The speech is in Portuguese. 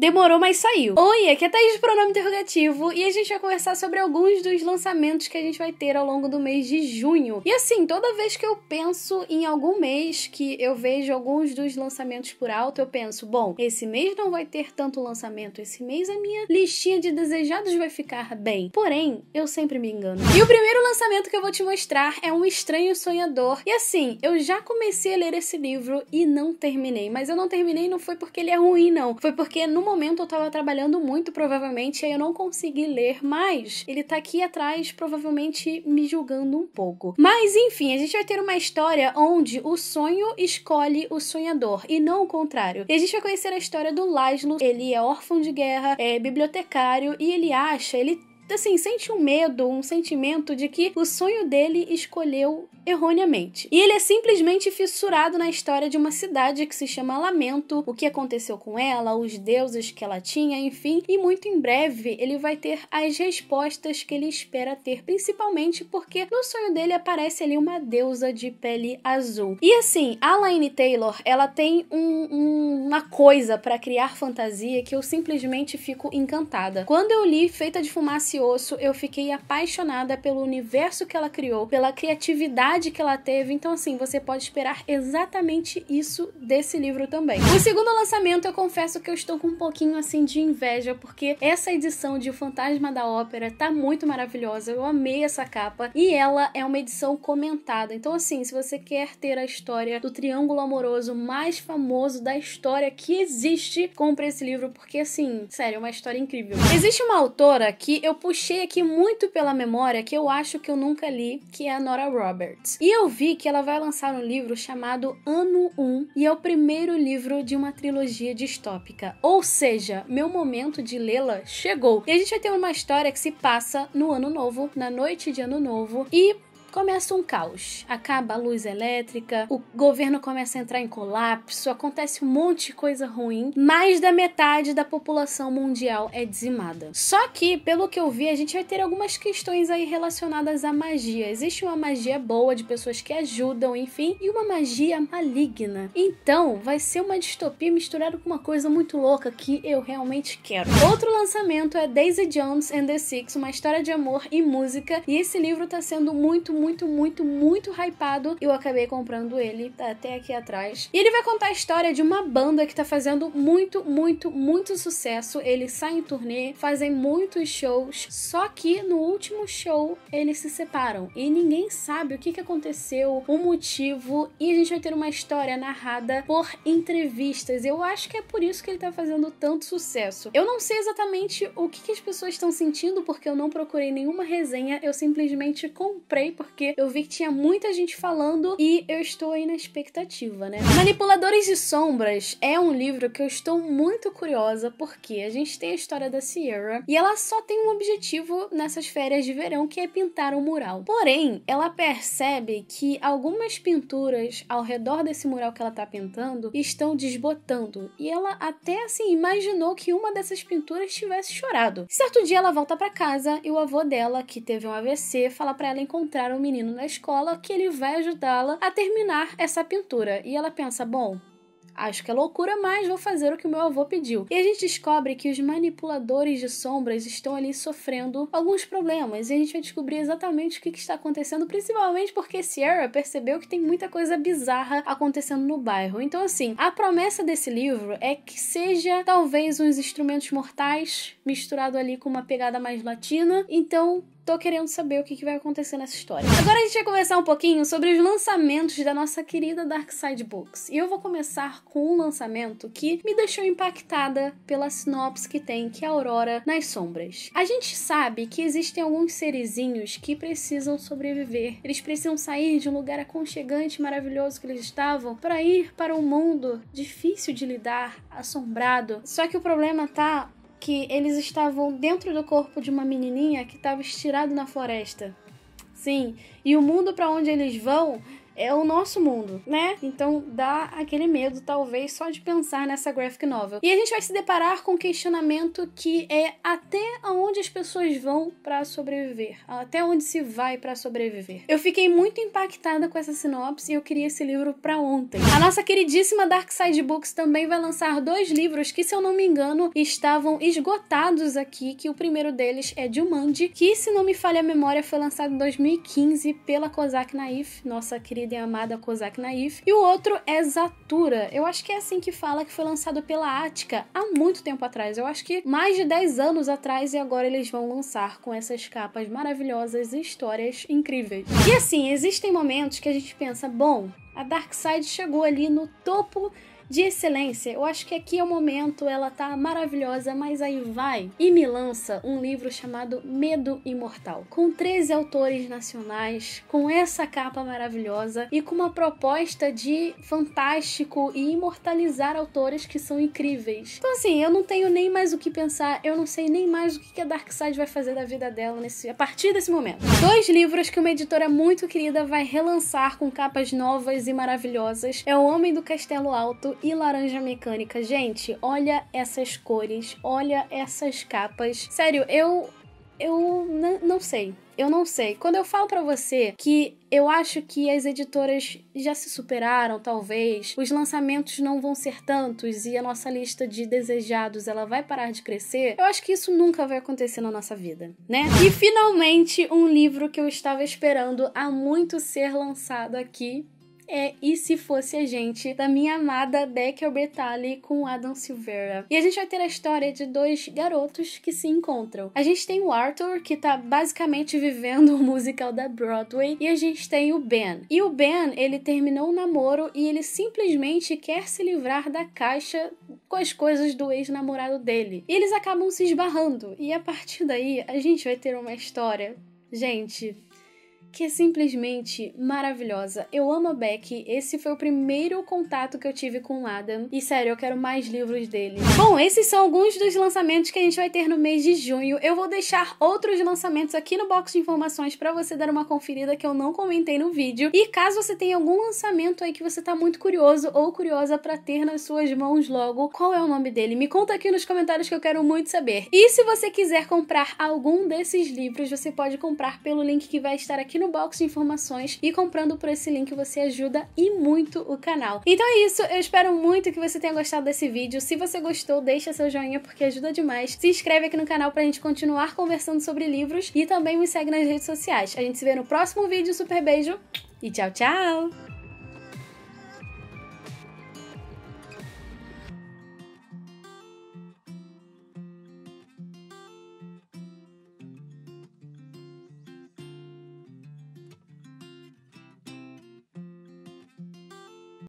demorou, mas saiu. Oi, aqui é Thaís do Pronome Interrogativo e a gente vai conversar sobre alguns dos lançamentos que a gente vai ter ao longo do mês de junho. E assim, toda vez que eu penso em algum mês que eu vejo alguns dos lançamentos por alto, eu penso, bom, esse mês não vai ter tanto lançamento, esse mês a minha listinha de desejados vai ficar bem. Porém, eu sempre me engano. E o primeiro lançamento que eu vou te mostrar é Um Estranho Sonhador. E assim, eu já comecei a ler esse livro e não terminei, mas eu não terminei não foi porque ele é ruim não, foi porque numa momento eu estava trabalhando muito, provavelmente, aí eu não consegui ler mais. Ele tá aqui atrás, provavelmente me julgando um pouco. Mas enfim, a gente vai ter uma história onde o sonho escolhe o sonhador e não o contrário. E a gente vai conhecer a história do Laszlo. Ele é órfão de guerra, é bibliotecário e ele acha, ele assim, sente um medo, um sentimento de que o sonho dele escolheu erroneamente. E ele é simplesmente fissurado na história de uma cidade que se chama Lamento, o que aconteceu com ela, os deuses que ela tinha, enfim, e muito em breve ele vai ter as respostas que ele espera ter, principalmente porque no sonho dele aparece ali uma deusa de pele azul. E assim, a Laine Taylor, ela tem um, um, uma coisa para criar fantasia que eu simplesmente fico encantada. Quando eu li Feita de Fumaça osso, eu fiquei apaixonada pelo universo que ela criou, pela criatividade que ela teve. Então, assim, você pode esperar exatamente isso desse livro também. O segundo lançamento, eu confesso que eu estou com um pouquinho assim de inveja, porque essa edição de O Fantasma da Ópera tá muito maravilhosa. Eu amei essa capa e ela é uma edição comentada. Então, assim, se você quer ter a história do triângulo amoroso mais famoso da história que existe, compre esse livro, porque, assim, sério, é uma história incrível. Existe uma autora que eu pude puxei aqui muito pela memória que eu acho que eu nunca li, que é a Nora Roberts. E eu vi que ela vai lançar um livro chamado Ano 1 e é o primeiro livro de uma trilogia distópica. Ou seja, meu momento de lê-la chegou. E a gente vai ter uma história que se passa no Ano Novo, na noite de Ano Novo, e começa um caos. Acaba a luz elétrica, o governo começa a entrar em colapso, acontece um monte de coisa ruim. Mais da metade da população mundial é dizimada. Só que, pelo que eu vi, a gente vai ter algumas questões aí relacionadas à magia. Existe uma magia boa de pessoas que ajudam, enfim, e uma magia maligna. Então, vai ser uma distopia misturada com uma coisa muito louca que eu realmente quero. Outro lançamento é Daisy Jones and the Six, uma história de amor e música, e esse livro tá sendo muito muito, muito, muito hypado. Eu acabei comprando ele, tá até aqui atrás. E ele vai contar a história de uma banda que tá fazendo muito, muito, muito sucesso. Eles saem em turnê, fazem muitos shows, só que no último show eles se separam e ninguém sabe o que, que aconteceu, o motivo, e a gente vai ter uma história narrada por entrevistas. Eu acho que é por isso que ele tá fazendo tanto sucesso. Eu não sei exatamente o que, que as pessoas estão sentindo, porque eu não procurei nenhuma resenha, eu simplesmente comprei porque porque eu vi que tinha muita gente falando e eu estou aí na expectativa, né? Manipuladores de Sombras é um livro que eu estou muito curiosa porque a gente tem a história da Sierra e ela só tem um objetivo nessas férias de verão que é pintar um mural. Porém, ela percebe que algumas pinturas ao redor desse mural que ela está pintando estão desbotando e ela até assim imaginou que uma dessas pinturas tivesse chorado. Certo dia ela volta para casa e o avô dela, que teve um AVC, fala para ela encontrar um um menino na escola que ele vai ajudá-la a terminar essa pintura. E ela pensa: bom, Acho que é loucura, mas vou fazer o que o meu avô pediu. E a gente descobre que os manipuladores de sombras estão ali sofrendo alguns problemas. E a gente vai descobrir exatamente o que, está acontecendo, principalmente porque Sierra percebeu que tem muita coisa bizarra acontecendo no bairro. Então, assim, a promessa desse livro é que seja talvez uns instrumentos mortais misturado ali com uma pegada mais latina. Então, tô querendo saber o que, que vai acontecer nessa história. Agora a gente vai conversar um pouquinho sobre os lançamentos da nossa querida Dark Side Books. E eu vou começar com um lançamento que me deixou impactada pela sinopse que tem, que é Aurora nas Sombras. A gente sabe que existem alguns serezinhos que precisam sobreviver. Eles precisam sair de um lugar aconchegante, maravilhoso que eles estavam, para ir para um mundo difícil de lidar, assombrado. Só que o problema tá que eles estavam dentro do corpo de uma menininha que estava estirado na floresta. Sim, e o mundo para onde eles vão é o nosso mundo, né? Então dá aquele medo, talvez, só de pensar nessa graphic novel. E a gente vai se deparar com um questionamento que é até aonde as pessoas vão para sobreviver, até onde se vai para sobreviver. Eu fiquei muito impactada com essa sinopse e eu queria esse livro para ontem. A nossa queridíssima Dark Side Books também vai lançar dois livros que, se eu não me engano, estavam esgotados aqui, que o primeiro deles é Mandy, que, se não me falha a memória, foi lançado em 2015 pela Kozak Naif, nossa querida conhecida amada Kozak Naif, e o outro é Zatura. Eu acho que é assim que fala, que foi lançado pela Ática há muito tempo atrás. Eu acho que mais de 10 anos atrás, e agora eles vão lançar com essas capas maravilhosas e histórias incríveis. E assim, existem momentos que a gente pensa, bom, a Dark Side chegou ali no topo de excelência. Eu acho que aqui é o momento, ela tá maravilhosa, mas aí vai e me lança um livro chamado Medo Imortal, com 13 autores nacionais, com essa capa maravilhosa e com uma proposta de fantástico e imortalizar autores que são incríveis. Então, assim, eu não tenho nem mais o que pensar, eu não sei nem mais o que a Darkseid vai fazer da vida dela nesse, a partir desse momento. Dois livros que uma editora muito querida vai relançar com capas novas e maravilhosas é O Homem do Castelo Alto e laranja mecânica. Gente, olha essas cores, olha essas capas. Sério, eu eu não sei. Eu não sei. Quando eu falo para você que eu acho que as editoras já se superaram, talvez, os lançamentos não vão ser tantos e a nossa lista de desejados ela vai parar de crescer, eu acho que isso nunca vai acontecer na nossa vida, né? E finalmente um livro que eu estava esperando há muito ser lançado aqui é E Se Fosse a Gente, da minha amada Becky Albertalli com Adam Silvera. E a gente vai ter a história de dois garotos que se encontram. A gente tem o Arthur, que tá basicamente vivendo o musical da Broadway, e a gente tem o Ben. E o Ben, ele terminou o um namoro e ele simplesmente quer se livrar da caixa com as coisas do ex-namorado dele. E eles acabam se esbarrando, e a partir daí a gente vai ter uma história. Gente, que é simplesmente maravilhosa. Eu amo a Beck. Esse foi o primeiro contato que eu tive com o Adam. E sério, eu quero mais livros dele. Bom, esses são alguns dos lançamentos que a gente vai ter no mês de junho. Eu vou deixar outros lançamentos aqui no box de informações para você dar uma conferida que eu não comentei no vídeo. E caso você tenha algum lançamento aí que você tá muito curioso ou curiosa para ter nas suas mãos logo, qual é o nome dele? Me conta aqui nos comentários que eu quero muito saber. E se você quiser comprar algum desses livros, você pode comprar pelo link que vai estar aqui no box de informações e comprando por esse link você ajuda e muito o canal. Então é isso, eu espero muito que você tenha gostado desse vídeo. Se você gostou, deixa seu joinha porque ajuda demais. Se inscreve aqui no canal pra gente continuar conversando sobre livros e também me segue nas redes sociais. A gente se vê no próximo vídeo, super beijo e tchau, tchau!